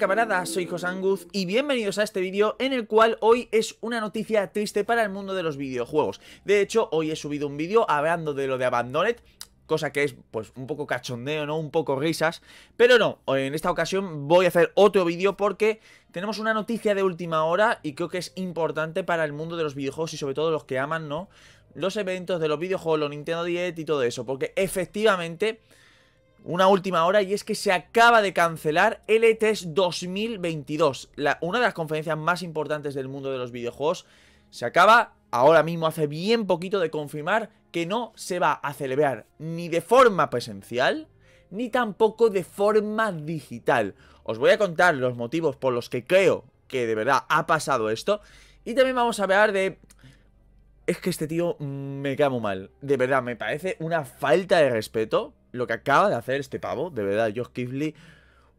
camaradas, soy Josanguz Anguz y bienvenidos a este vídeo en el cual hoy es una noticia triste para el mundo de los videojuegos. De hecho, hoy he subido un vídeo hablando de lo de Abandoned, cosa que es pues un poco cachondeo, ¿no? Un poco risas, pero no, en esta ocasión voy a hacer otro vídeo porque tenemos una noticia de última hora y creo que es importante para el mundo de los videojuegos y sobre todo los que aman, ¿no? Los eventos de los videojuegos, los Nintendo Direct y todo eso, porque efectivamente una última hora y es que se acaba de cancelar E3 2022, e la, una de las conferencias más importantes del mundo de los videojuegos. Se acaba ahora mismo, hace bien poquito de confirmar que no se va a celebrar ni de forma presencial, ni tampoco de forma digital. Os voy a contar los motivos por los que creo que de verdad ha pasado esto. Y también vamos a hablar de es que este tío mm, me cago mal. De verdad, me parece una falta de respeto lo que acaba de hacer este pavo, de verdad, Josh Kifley.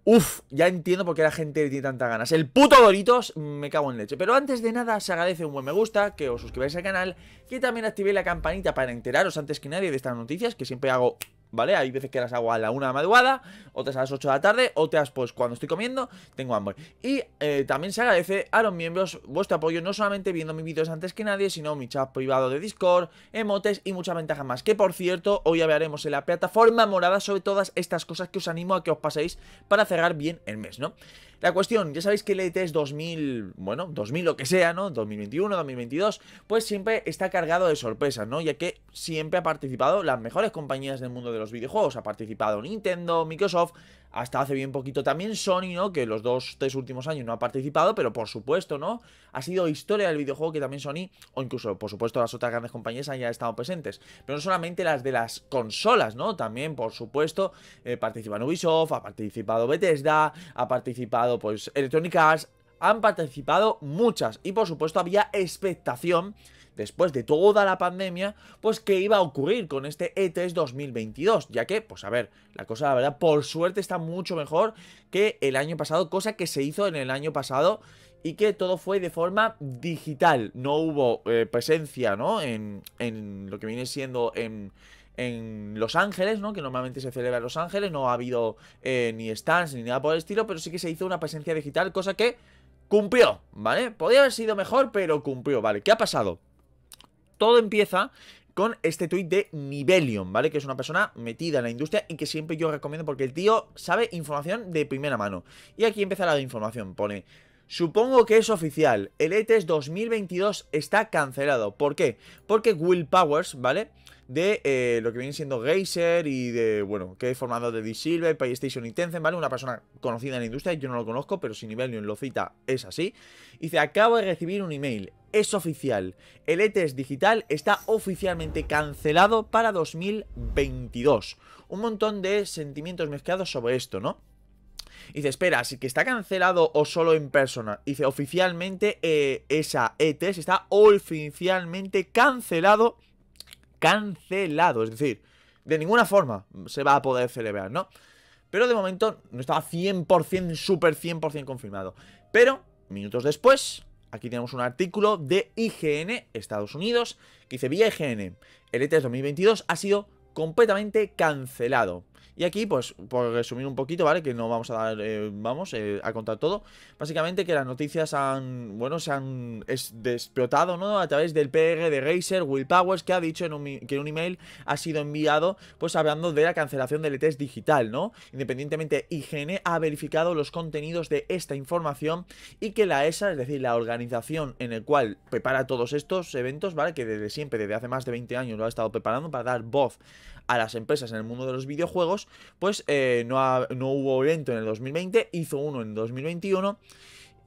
Uf, ya entiendo por qué la gente tiene tantas ganas. El puto Doritos, me cago en leche. Pero antes de nada, se agradece un buen me gusta, que os suscribáis al canal, que también activéis la campanita para enteraros antes que nadie de estas noticias, que siempre hago ¿vale? Hay veces que las hago a la una de la madrugada, otras a las 8 de la tarde, otras pues cuando estoy comiendo, tengo hambre. Y eh, también se agradece a los miembros vuestro apoyo, no solamente viendo mis vídeos antes que nadie, sino mi chat privado de Discord, emotes y muchas ventajas más. Que por cierto, hoy hablaremos en la plataforma morada sobre todas estas cosas que os animo a que os paséis para cerrar bien el mes, ¿no? La cuestión, ya sabéis que el ET es 2000, bueno, 2000 lo que sea, ¿no? 2021, 2022, pues siempre está cargado de sorpresas, ¿no? Ya que siempre ha participado las mejores compañías del mundo de los videojuegos. Ha participado Nintendo, Microsoft, hasta hace bien poquito también Sony, ¿no? Que los dos, tres últimos años no ha participado, pero por supuesto, ¿no? Ha sido historia del videojuego que también Sony, o incluso, por supuesto, las otras grandes compañías han ya estado presentes. Pero no solamente las de las consolas, ¿no? También, por supuesto, eh, participan Ubisoft, ha participado Bethesda, ha participado, pues, Electronic Arts, han participado muchas. Y, por supuesto, había expectación después de toda la pandemia, pues qué iba a ocurrir con este E3 2022, ya que, pues a ver, la cosa la verdad por suerte está mucho mejor que el año pasado, cosa que se hizo en el año pasado y que todo fue de forma digital, no hubo eh, presencia, ¿no? En, lo que viene siendo en Los Ángeles, ¿no? Que normalmente se celebra en Los Ángeles, no ha habido eh, ni stands ni nada por el estilo, pero sí que se hizo una presencia digital, cosa que cumplió, ¿vale? Podría haber sido mejor, pero cumplió, ¿vale? ¿Qué ha pasado? todo empieza con este tuit de Nivelion, ¿vale? Que es una persona metida en la industria y que siempre yo recomiendo porque el tío sabe información de primera mano. Y aquí empieza la información, pone... Supongo que es oficial, el ETS e 2022 está cancelado. ¿Por qué? Porque Will Powers, ¿vale? de eh, lo que viene siendo Geyser y de, bueno, que he formado de D-Silver, PlayStation y Tencent, ¿vale? Una persona conocida en la industria, yo no lo conozco, pero si nivel en lo cita, es así. Y dice, acabo de recibir un email, es oficial, el e digital está oficialmente cancelado para 2022. Un montón de sentimientos mezclados sobre esto, ¿no? Y dice, espera, así que está cancelado o solo en persona. Y dice, oficialmente eh, esa ETS está oficialmente cancelado cancelado. Es decir, de ninguna forma se va a poder celebrar, ¿no? Pero de momento no estaba 100%, súper 100% confirmado. Pero, minutos después, aquí tenemos un artículo de IGN, Estados Unidos, que dice, vía IGN, el ETS e 2022 ha sido completamente cancelado. Y aquí, pues, por resumir un poquito, ¿vale? Que no vamos a dar, eh, vamos, eh, a contar todo. Básicamente que las noticias han, bueno, se han explotado, ¿no? A través del PR de Razer, Will Powers, que ha dicho en un, que un email ha sido enviado, pues, hablando de la cancelación del test digital, ¿no? Independientemente, IGN ha verificado los contenidos de esta información y que la ESA, es decir, la organización en el cual prepara todos estos eventos, ¿vale? Que desde siempre, desde hace más de 20 años lo ha estado preparando para dar voz a las empresas en el mundo de los videojuegos, pues eh, no, hubo evento en el 2020, hizo uno en 2021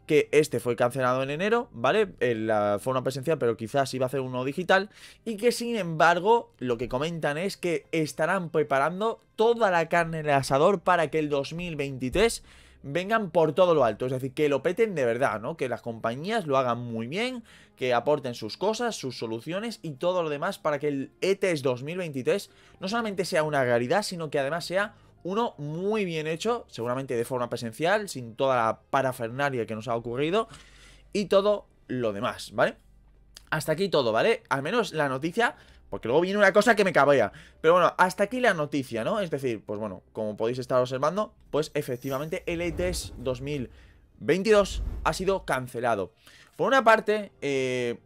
que este fue cancelado en enero, ¿vale? Fue la forma presencial, pero quizás iba a hacer uno digital. Y que sin embargo, lo que comentan es que estarán preparando toda la carne de asador para que el 2023 vengan por todo lo alto. Es decir, que lo peten de verdad, ¿no? Que las compañías lo hagan muy bien, que aporten sus cosas, sus soluciones y todo lo demás para que el etes 2023 no solamente sea una realidad, sino que además sea uno muy bien hecho, seguramente de forma presencial, sin toda la parafernalia que nos ha ocurrido y todo lo demás, ¿vale? hasta aquí todo, ¿vale? Al menos la noticia, porque luego viene una cosa que me cabrea. Pero bueno, hasta aquí la noticia, ¿no? Es decir, pues bueno, como podéis estar observando, pues efectivamente el 2022 e e ha sido cancelado. Por una parte, eh,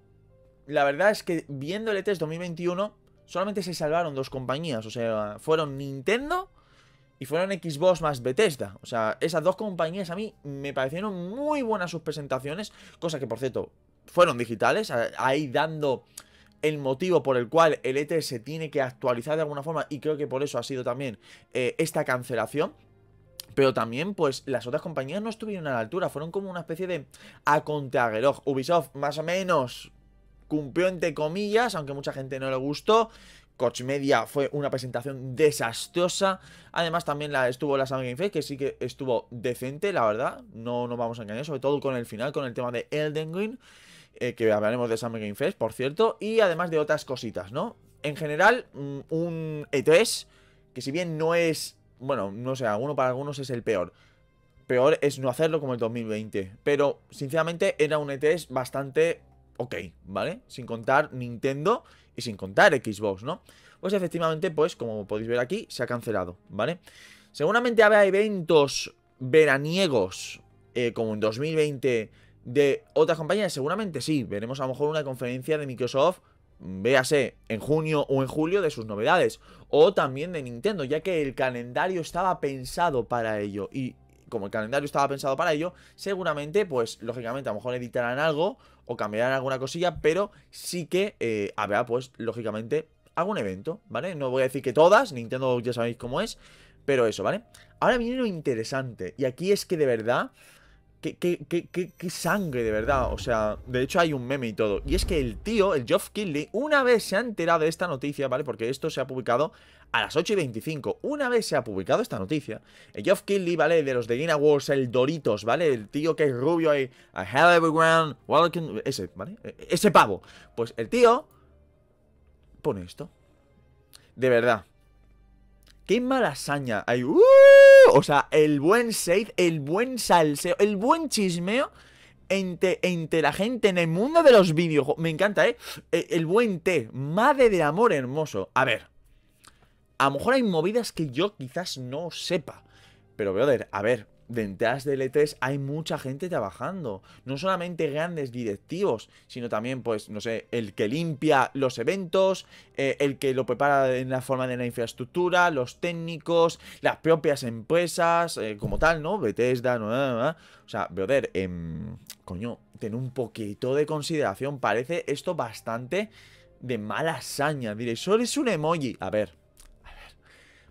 la verdad es que viendo el E3 2021, e solamente se salvaron dos compañías. O sea, fueron Nintendo y fueron Xbox más Bethesda. O sea, esas dos compañías a mí me parecieron muy buenas sus presentaciones. Cosa que, por cierto, fueron digitales, ahí dando el motivo por el cual el ETS se tiene que actualizar de alguna forma y creo que por eso ha sido también eh, esta cancelación. Pero también, pues, las otras compañías no estuvieron a la altura, fueron como una especie de a contrarreloj. Ubisoft, más o menos, cumplió entre comillas, aunque mucha gente no le gustó. Coach Media fue una presentación desastrosa. Además, también la, estuvo la Summer Game Fest, que sí que estuvo decente, la verdad. No nos vamos a engañar, sobre todo con el final, con el tema de Elden Ring. Eh, que hablaremos de Summer Game Fest, por cierto, y además de otras cositas, ¿no? En general, mm, un E3 que si bien no es, bueno, no sé, alguno para algunos es el peor. Peor es no hacerlo como el 2020, pero sinceramente era un E3 bastante ok, ¿vale? Sin contar Nintendo y sin contar Xbox, ¿no? Pues efectivamente, pues como podéis ver aquí, se ha cancelado, ¿vale? Seguramente había eventos veraniegos eh, como en 2020 de otras compañías? Seguramente sí. Veremos a lo mejor una conferencia de Microsoft, mm, véase, en junio o en julio de sus novedades. O también de Nintendo, ya que el calendario estaba pensado para ello. Y como el calendario estaba pensado para ello, seguramente, pues, lógicamente, a lo mejor editarán algo o cambiarán alguna cosilla, pero sí que eh, habrá, pues, lógicamente, algún evento, ¿vale? No voy a decir que todas, Nintendo ya sabéis cómo es, pero eso, ¿vale? Ahora viene lo interesante, y aquí es que de verdad... Qué, sangre, de verdad. O sea, de hecho hay un meme y todo. Y es que el tío, el Geoff Kinley, una vez se ha enterado de esta noticia, ¿vale? Porque esto se ha publicado a las 8 y 25. Una vez se ha publicado esta noticia, el Geoff Kinley, ¿vale? De los de Guinea Wars, el Doritos, ¿vale? El tío que es rubio ahí. A have everyone, Ese, ¿vale? E, ese pavo. Pues el tío pone esto. De verdad. Qué mala hazaña. Hay. ¡Uh! O sea, el buen safe, el buen salseo, el buen chismeo entre, entre, la gente en el mundo de los vídeos Me encanta, ¿eh? E, el, buen té, madre de amor hermoso. A ver, a lo mejor hay movidas que yo quizás no sepa. Pero, brother, a ver, detrás de E3 hay mucha gente trabajando. No solamente grandes directivos, sino también, pues, no sé, el que limpia los eventos, eh, el que lo prepara en la forma de la infraestructura, los técnicos, las propias empresas, eh, como tal, ¿no? Bethesda, no, O sea, brother, em, coño, ten un poquito de consideración. Parece esto bastante de mala hazaña Diré, solo es un emoji. A ver, a ver.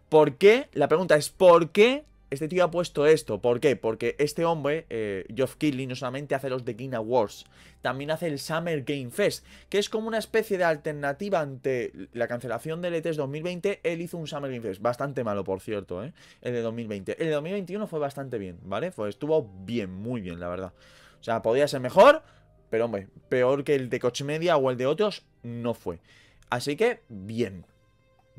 ¿Por qué? La pregunta es, ¿por qué este tío ha puesto esto. ¿Por qué? Porque este hombre, eh, Geoff Keighley, no solamente hace los The Game Awards, también hace el Summer Game Fest, que es como una especie de alternativa ante la cancelación del E3 2020. Él hizo un Summer Game Fest, bastante malo, por cierto, ¿eh? el de 2020. El de 2021 fue bastante bien, ¿vale? Pues estuvo bien, muy bien, la verdad. O sea, podía ser mejor, pero hombre, peor que el de Coach Media o el de otros, no fue. Así que, bien,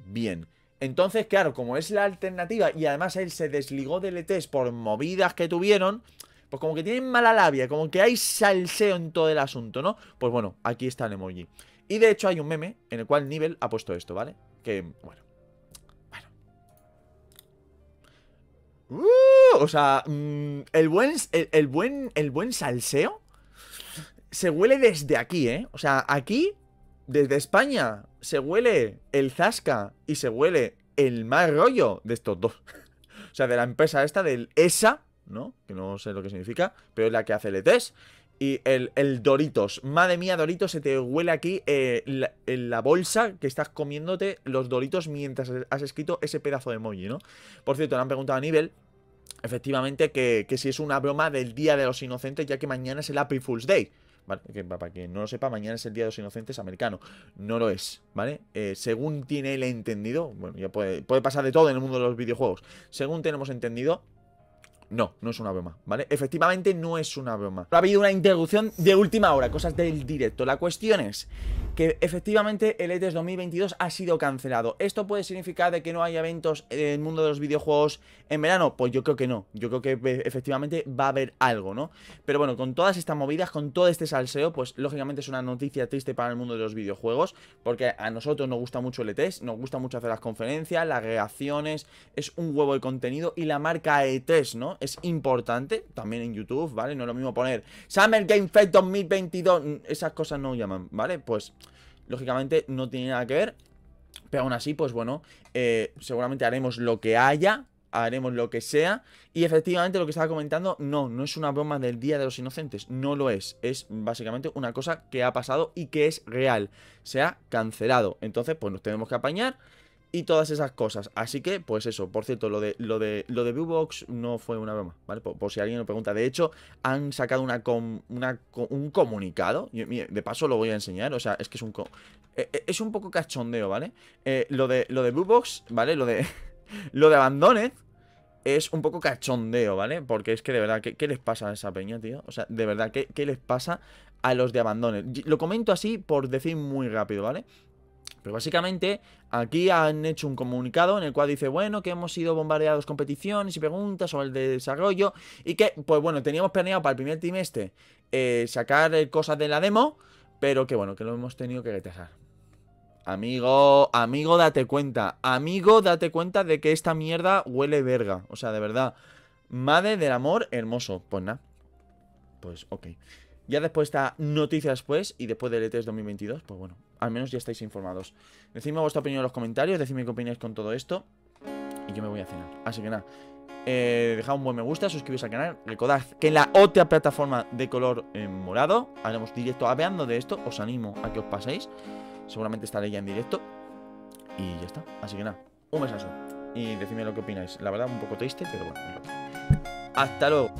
bien. Entonces, claro, como es la alternativa y además él se desligó del ETS por movidas que tuvieron, pues como que tienen mala labia, como que hay salseo en todo el asunto, ¿no? Pues bueno, aquí está el emoji. Y de hecho hay un meme en el cual Nivel ha puesto esto, ¿vale? Que, bueno. Bueno. Uh, o sea, mm, el, buen, buen, el buen salseo se huele desde aquí, ¿eh? O sea, aquí desde España se huele el Zasca y se huele el más rollo de estos dos. o sea, de la empresa esta, del ESA, ¿no? Que no sé lo que significa, pero es la que hace el ETS. Y el, Doritos. Madre mía, Doritos, se te huele aquí eh, en la bolsa que estás comiéndote los Doritos mientras has escrito ese pedazo de emoji, ¿no? Por cierto, le han preguntado a Nivel efectivamente que, que, si es una broma del Día de los Inocentes, ya que mañana es el April Fool's Day. Que, para que no lo sepa, mañana es el Día de los Inocentes americano. No lo es, ¿vale? Eh, según tiene el entendido, bueno, puede, puede pasar de todo en el mundo de los videojuegos. Según tenemos entendido, no, no es una broma, ¿vale? Efectivamente no es una broma. Ha habido una interrupción de última hora, cosas del directo. La cuestión es que efectivamente el E3 2022 e ha sido cancelado. ¿Esto puede significar de que no hay eventos en el mundo de los videojuegos en verano? Pues yo creo que no. Yo creo que eh, efectivamente va a haber algo, ¿no? Pero bueno, con todas estas movidas, con todo este salseo, pues lógicamente es una noticia triste para el mundo de los videojuegos, porque a nosotros nos gusta mucho el E3, e nos gusta mucho hacer las conferencias, las reacciones, es un huevo de contenido y la marca E3, e ¿no? es importante, también en YouTube, ¿vale? No es lo mismo poner Summer Game Fest 2022, esas cosas no llaman, ¿vale? Pues, lógicamente, no tiene nada que ver, pero aún así, pues bueno, eh, seguramente haremos lo que haya, haremos lo que sea. Y efectivamente lo que estaba comentando, no, no es una broma del Día de los Inocentes, no lo es. Es básicamente una cosa que ha pasado y que es real. Se ha cancelado. Entonces, pues nos tenemos que apañar y todas esas cosas. Así que, pues eso, por cierto, lo de, lo de, lo de Viewbox no fue una broma, ¿vale? Por, si alguien lo pregunta. De hecho, han sacado una, una un comunicado. de paso lo voy a enseñar, o sea, es que es un... Eh, eh, es un poco cachondeo, ¿vale? Eh, lo de, lo de Viewbox, ¿vale? Lo de, lo de Abandoned es un poco cachondeo, ¿vale? Porque es que de verdad, ¿qué, les pasa a esa peña, tío? O sea, de verdad, ¿qué, qué les pasa a los de Abandoned? Lo comento así por decir muy rápido, ¿vale? vale básicamente aquí han hecho un comunicado en el cual dice, bueno, que hemos sido bombardeados con peticiones y preguntas sobre el desarrollo y que, pues bueno, teníamos planeado para el primer trimestre eh, sacar eh, cosas de la demo, pero que bueno, que lo hemos tenido que retrasar. Amigo, amigo, date cuenta, amigo, date cuenta de que esta mierda huele verga, o sea, de verdad, madre del amor hermoso, pues nada, pues ok. Ya después está noticia después y después del E3 2022, pues bueno, al menos ya estáis informados. Decidme vuestra opinión en los comentarios, decidme qué opináis con todo esto y yo me voy a cenar. Así que nada, eh, dejad un buen me gusta, suscribíos al canal, recordad que en la otra plataforma de color eh, morado haremos directo hablando de esto, os animo a que os paséis, seguramente estaré ya en directo y ya está. Así que nada, un besazo y decidme lo que opináis. La verdad, un poco triste, pero bueno. Hasta luego.